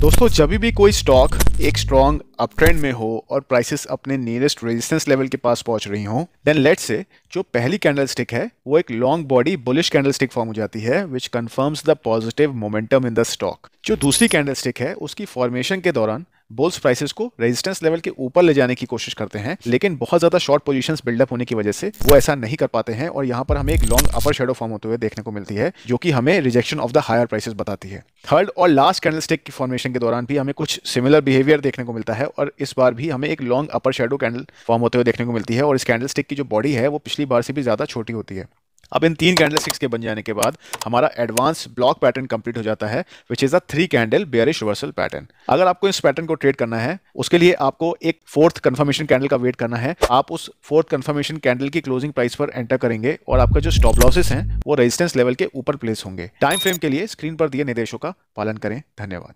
दोस्तों जब भी कोई स्टॉक एक स्ट्रॉन्ग अप ट्रेंड में हो और प्राइसेस अपने नियरेस्ट रेजिस्टेंस लेवल के पास पहुंच रही हो देन लेट्स से जो पहली कैंडल स्टिक है वो एक long body bullish candle stick form हो जाती है which confirms the positive momentum in the stock जो दूसरी कैंडल स्टिक है उसकी फॉर्मेशन के दौरान बोल्स प्राइसेस को रेजिस्टेंस लेवल के ऊपर ले जाने की कोशिश करते हैं लेकिन बहुत ज्यादा शॉर्ट पोजिशन बिल्डअप होने की वजह से वो ऐसा नहीं कर पाते हैं और यहाँ पर हमें एक लॉन्ग अपर शेडो फॉर्म होते हुए देखने को मिलती है जो कि हमें rejection of the higher prices बताती है थर्ड और लास्ट कैंडल स्टिक की फॉर्मेशन के दौरान भी हमें कुछ सिमिलर बिहेवियर देखने को मिलता है और इस बार भी हमें एक long upper shadow candle form होते हुए देखने को मिलती है और इस कैंडल स्टिक की जो बॉडी है वो पिछली बार से भी ज्यादा छोटी होती है अब इन तीन कैंडल के बन जाने के बाद हमारा एडवांस ब्लॉक पैटर्न कंप्लीट हो जाता है which is a three candle bearish reversal pattern अगर आपको इस पैटर्न को ट्रेड करना है उसके लिए आपको एक फोर्थ कंफर्मेशन कैंडल का वेट करना है आप उस फोर्थ कंफर्मेशन कैंडल की क्लोजिंग प्राइस पर एंटर करेंगे और आपका जो स्टॉप लॉसेस है वो रेजिस्टेंस लेवल के ऊपर प्लेस होंगे टाइम फ्रेम के लिए स्क्रीन पर दिए निर्देशों का पालन करें धन्यवाद